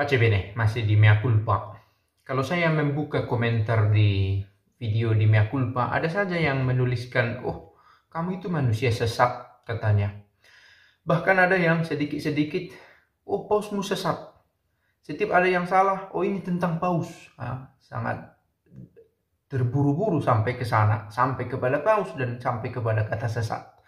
Pace bene, masih di mea culpa. Kalau saya membuka komentar di video di mea culpa, ada saja yang menuliskan, oh kamu itu manusia sesat katanya. Bahkan ada yang sedikit-sedikit, oh pausmu sesat. Setiap ada yang salah, oh ini tentang paus. Nah, sangat terburu-buru sampai ke sana, sampai kepada paus dan sampai kepada kata sesat.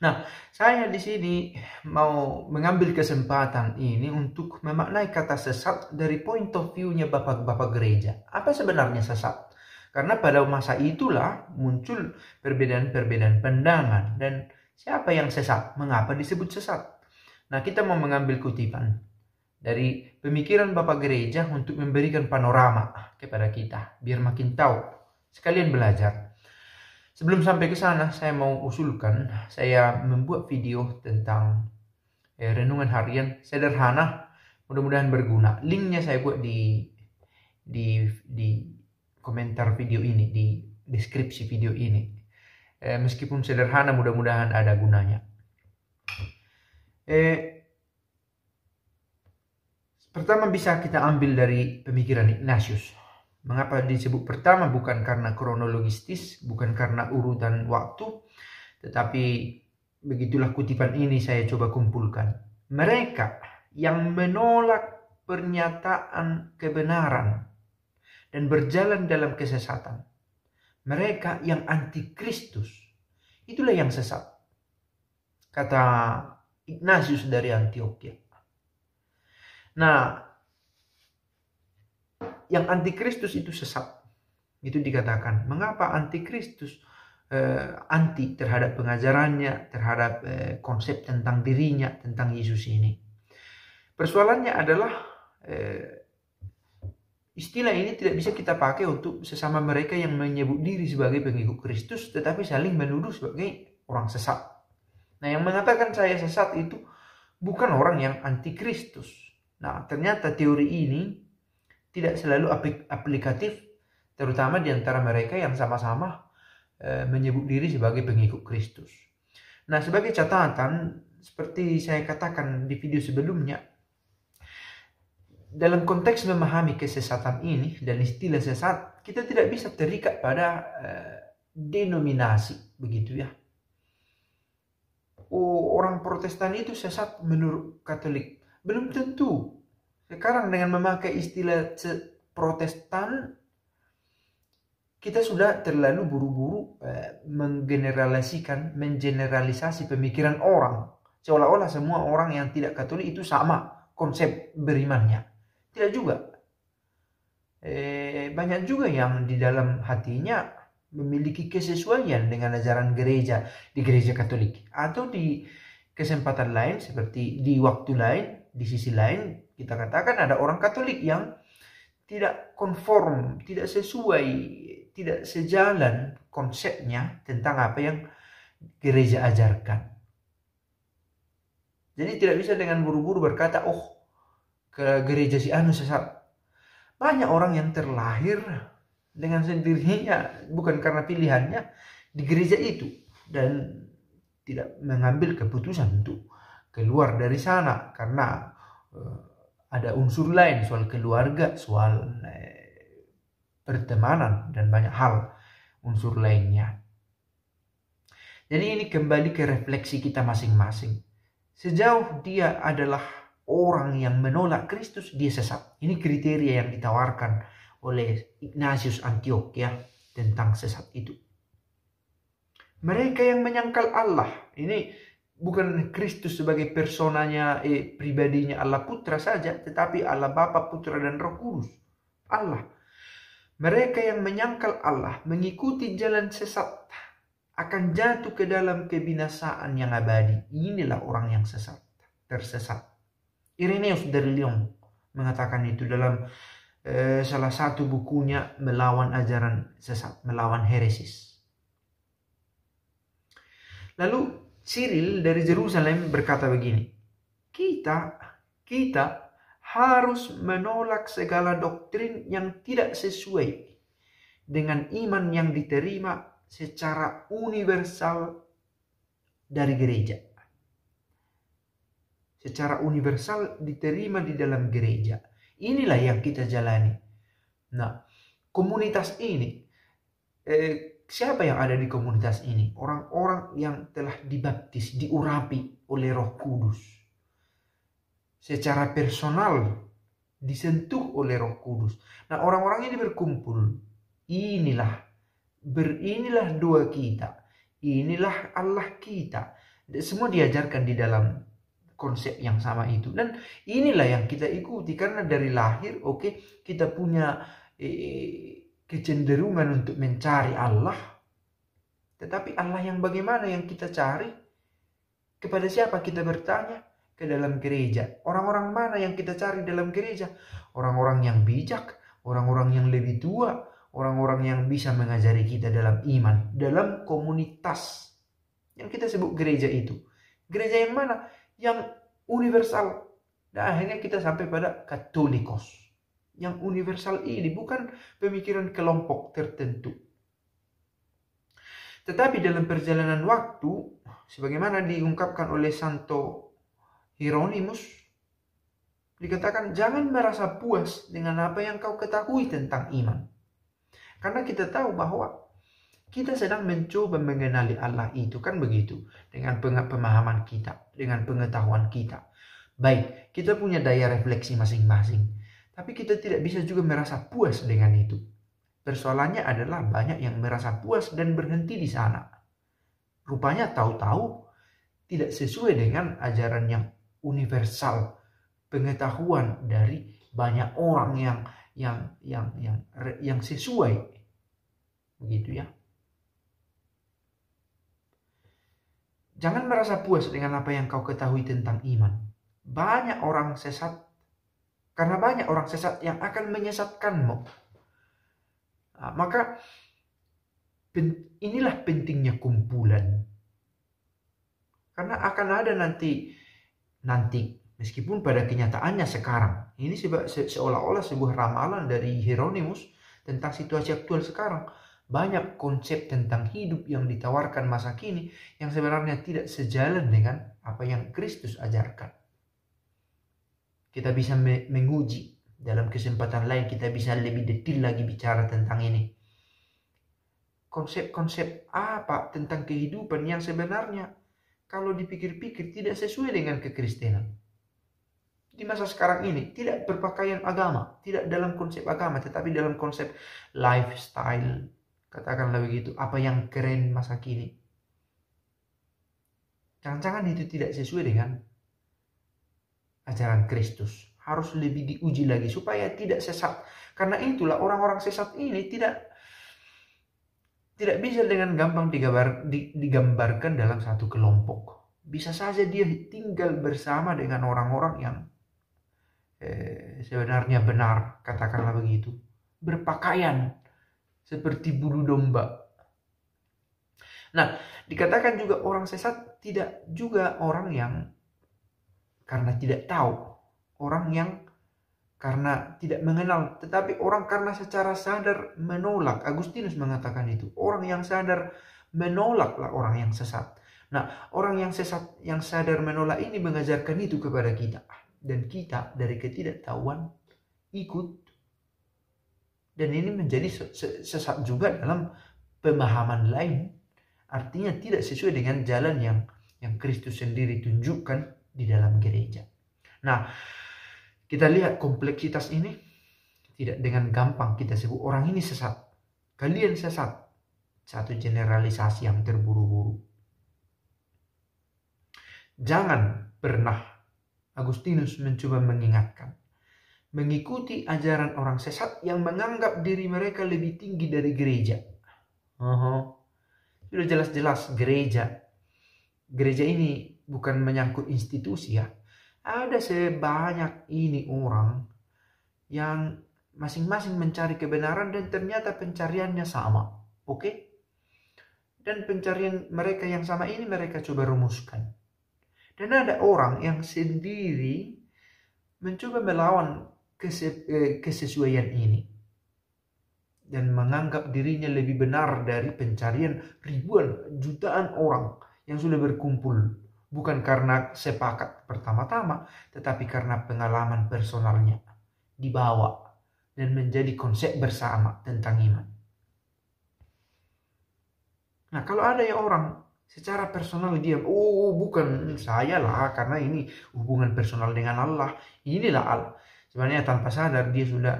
Nah, saya di sini mau mengambil kesempatan ini untuk memaknai kata sesat dari point of view-nya bapak-bapak gereja. Apa sebenarnya sesat? Karena pada masa itulah muncul perbedaan-perbedaan pandangan dan siapa yang sesat, mengapa disebut sesat. Nah, kita mau mengambil kutipan dari pemikiran Bapak Gereja untuk memberikan panorama kepada kita biar makin tahu sekalian belajar. Sebelum sampai ke sana, saya mau usulkan saya membuat video tentang eh, renungan harian sederhana, mudah-mudahan berguna. Linknya saya buat di di di komentar video ini, di deskripsi video ini. Eh, meskipun sederhana, mudah-mudahan ada gunanya. Eh, pertama bisa kita ambil dari pemikiran Ignatius Mengapa disebut pertama? Bukan karena kronologistis, bukan karena urutan waktu, tetapi begitulah kutipan ini saya coba kumpulkan. Mereka yang menolak pernyataan kebenaran dan berjalan dalam kesesatan. Mereka yang anti Kristus, itulah yang sesat. Kata Ignatius dari Antioquia. Nah, yang antikristus itu sesat. Itu dikatakan. Mengapa antikristus eh, anti terhadap pengajarannya, terhadap eh, konsep tentang dirinya, tentang Yesus ini? Persoalannya adalah eh, istilah ini tidak bisa kita pakai untuk sesama mereka yang menyebut diri sebagai pengikut Kristus tetapi saling menuduh sebagai orang sesat. Nah, yang mengatakan saya sesat itu bukan orang yang anti Kristus. Nah, ternyata teori ini tidak selalu aplikatif, terutama di antara mereka yang sama-sama eh, menyebut diri sebagai pengikut Kristus. Nah, sebagai catatan, seperti saya katakan di video sebelumnya, dalam konteks memahami kesesatan ini dan istilah sesat, kita tidak bisa terikat pada e, denominasi, begitu ya. Oh, orang Protestan itu sesat menurut Katolik. Belum tentu sekarang dengan memakai istilah protestan, kita sudah terlalu buru-buru eh, menggeneralisasikan, mengeneralisasi pemikiran orang. Seolah-olah semua orang yang tidak katolik itu sama konsep berimannya. Tidak juga. Eh, banyak juga yang di dalam hatinya memiliki kesesuaian dengan ajaran gereja di gereja katolik. Atau di kesempatan lain seperti di waktu lain, di sisi lain kita katakan ada orang Katolik yang tidak konform, tidak sesuai, tidak sejalan konsepnya tentang apa yang gereja ajarkan. Jadi tidak bisa dengan buru-buru berkata, oh ke gereja si Anu sesat. Banyak orang yang terlahir dengan sendirinya, ya, bukan karena pilihannya, di gereja itu. Dan tidak mengambil keputusan untuk keluar dari sana karena eh, ada unsur lain soal keluarga, soal eh, pertemanan dan banyak hal unsur lainnya. Jadi ini kembali ke refleksi kita masing-masing. Sejauh dia adalah orang yang menolak Kristus, dia sesat. Ini kriteria yang ditawarkan oleh Ignatius Antioquia ya, tentang sesat itu. Mereka yang menyangkal Allah, ini bukan Kristus sebagai personanya eh, pribadinya Allah Putra saja, tetapi Allah Bapa, Putra dan Roh Kudus. Allah. Mereka yang menyangkal Allah, mengikuti jalan sesat, akan jatuh ke dalam kebinasaan yang abadi. Inilah orang yang sesat, tersesat. Irenaeus dari Lyon mengatakan itu dalam eh, salah satu bukunya melawan ajaran sesat, melawan heresis. Lalu Cyril dari Jerusalem berkata begini, kita, kita harus menolak segala doktrin yang tidak sesuai dengan iman yang diterima secara universal dari gereja. Secara universal diterima di dalam gereja. Inilah yang kita jalani. Nah, komunitas ini eh, Siapa yang ada di komunitas ini? Orang-orang yang telah dibaptis, diurapi oleh Roh Kudus. Secara personal disentuh oleh Roh Kudus. Nah, orang-orang ini berkumpul. Inilah berinilah dua kita. Inilah Allah kita. Semua diajarkan di dalam konsep yang sama itu dan inilah yang kita ikuti karena dari lahir oke okay, kita punya eh, kecenderungan untuk mencari Allah. Tetapi Allah yang bagaimana yang kita cari? Kepada siapa kita bertanya? Ke dalam gereja. Orang-orang mana yang kita cari dalam gereja? Orang-orang yang bijak, orang-orang yang lebih tua, orang-orang yang bisa mengajari kita dalam iman, dalam komunitas yang kita sebut gereja itu. Gereja yang mana? Yang universal. Dan akhirnya kita sampai pada Katolikos yang universal ini, bukan pemikiran kelompok tertentu. Tetapi dalam perjalanan waktu, sebagaimana diungkapkan oleh Santo Hieronymus, dikatakan jangan merasa puas dengan apa yang kau ketahui tentang iman. Karena kita tahu bahwa kita sedang mencoba mengenali Allah itu kan begitu dengan pemahaman kita, dengan pengetahuan kita. Baik, kita punya daya refleksi masing-masing. Tapi kita tidak bisa juga merasa puas dengan itu. Persoalannya adalah banyak yang merasa puas dan berhenti di sana. Rupanya tahu-tahu tidak sesuai dengan ajaran yang universal, pengetahuan dari banyak orang yang yang yang yang yang sesuai. Begitu ya. Jangan merasa puas dengan apa yang kau ketahui tentang iman. Banyak orang sesat karena banyak orang sesat yang akan menyesatkanmu. Nah, maka inilah pentingnya kumpulan. Karena akan ada nanti nanti meskipun pada kenyataannya sekarang ini se seolah-olah sebuah ramalan dari Hieronymus tentang situasi aktual sekarang banyak konsep tentang hidup yang ditawarkan masa kini yang sebenarnya tidak sejalan dengan apa yang Kristus ajarkan kita bisa menguji dalam kesempatan lain kita bisa lebih detail lagi bicara tentang ini konsep-konsep apa tentang kehidupan yang sebenarnya kalau dipikir-pikir tidak sesuai dengan kekristenan di masa sekarang ini tidak berpakaian agama tidak dalam konsep agama tetapi dalam konsep lifestyle katakanlah begitu apa yang keren masa kini jangan-jangan itu tidak sesuai dengan ajaran Kristus. Harus lebih diuji lagi supaya tidak sesat. Karena itulah orang-orang sesat ini tidak tidak bisa dengan gampang digambar, digambarkan dalam satu kelompok. Bisa saja dia tinggal bersama dengan orang-orang yang eh, sebenarnya benar, katakanlah begitu. Berpakaian seperti bulu domba. Nah, dikatakan juga orang sesat tidak juga orang yang karena tidak tahu, orang yang karena tidak mengenal, tetapi orang karena secara sadar menolak. Agustinus mengatakan itu, orang yang sadar menolaklah orang yang sesat. Nah, orang yang sesat yang sadar menolak ini mengajarkan itu kepada kita dan kita dari ketidaktahuan ikut dan ini menjadi sesat juga dalam pemahaman lain artinya tidak sesuai dengan jalan yang yang Kristus sendiri tunjukkan di dalam gereja. Nah, kita lihat kompleksitas ini tidak dengan gampang kita sebut orang ini sesat. Kalian sesat. Satu generalisasi yang terburu-buru. Jangan pernah Agustinus mencoba mengingatkan mengikuti ajaran orang sesat yang menganggap diri mereka lebih tinggi dari gereja. uh -huh. sudah jelas-jelas gereja. Gereja ini bukan menyangkut institusi ya. Ada sebanyak ini orang yang masing-masing mencari kebenaran dan ternyata pencariannya sama. Oke? Okay? Dan pencarian mereka yang sama ini mereka coba rumuskan. Dan ada orang yang sendiri mencoba melawan eh, kesesuaian ini dan menganggap dirinya lebih benar dari pencarian ribuan jutaan orang yang sudah berkumpul bukan karena sepakat pertama-tama, tetapi karena pengalaman personalnya dibawa dan menjadi konsep bersama tentang iman. Nah, kalau ada ya orang secara personal dia, oh, oh bukan saya lah karena ini hubungan personal dengan Allah, inilah Allah. Sebenarnya tanpa sadar dia sudah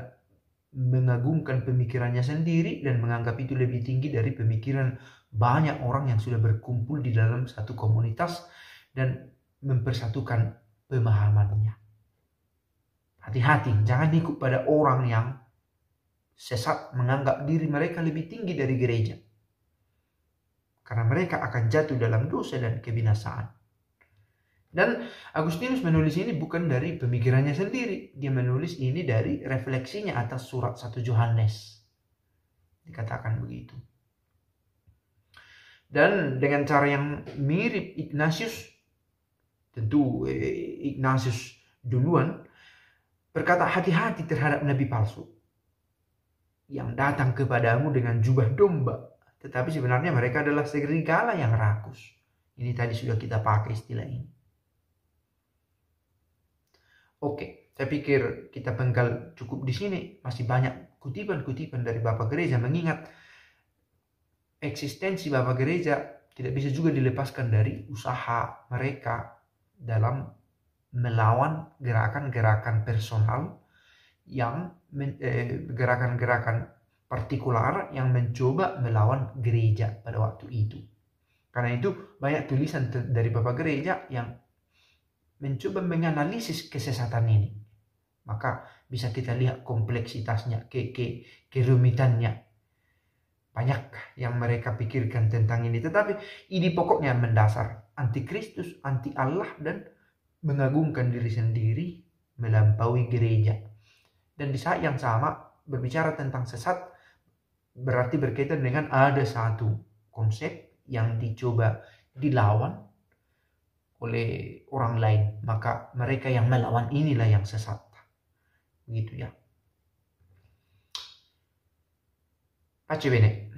mengagungkan pemikirannya sendiri dan menganggap itu lebih tinggi dari pemikiran banyak orang yang sudah berkumpul di dalam satu komunitas dan mempersatukan pemahamannya. Hati-hati, jangan ikut pada orang yang sesat menganggap diri mereka lebih tinggi dari gereja. Karena mereka akan jatuh dalam dosa dan kebinasaan. Dan Agustinus menulis ini bukan dari pemikirannya sendiri. Dia menulis ini dari refleksinya atas surat 1 Yohanes. Dikatakan begitu. Dan dengan cara yang mirip Ignatius tentu eh, Ignatius duluan berkata hati-hati terhadap nabi palsu yang datang kepadamu dengan jubah domba tetapi sebenarnya mereka adalah serigala yang rakus ini tadi sudah kita pakai istilah ini oke saya pikir kita penggal cukup di sini masih banyak kutipan-kutipan dari Bapak Gereja mengingat eksistensi Bapak Gereja tidak bisa juga dilepaskan dari usaha mereka dalam melawan gerakan-gerakan personal yang eh, gerakan-gerakan partikular yang mencoba melawan gereja pada waktu itu. Karena itu banyak tulisan dari Bapak Gereja yang mencoba menganalisis kesesatan ini. Maka bisa kita lihat kompleksitasnya, ke, ke kerumitannya. Banyak yang mereka pikirkan tentang ini. Tetapi ini pokoknya mendasar anti Kristus, anti Allah dan mengagungkan diri sendiri melampaui gereja. Dan di saat yang sama berbicara tentang sesat berarti berkaitan dengan ada satu konsep yang dicoba dilawan oleh orang lain, maka mereka yang melawan inilah yang sesat. Begitu ya. Pace bene.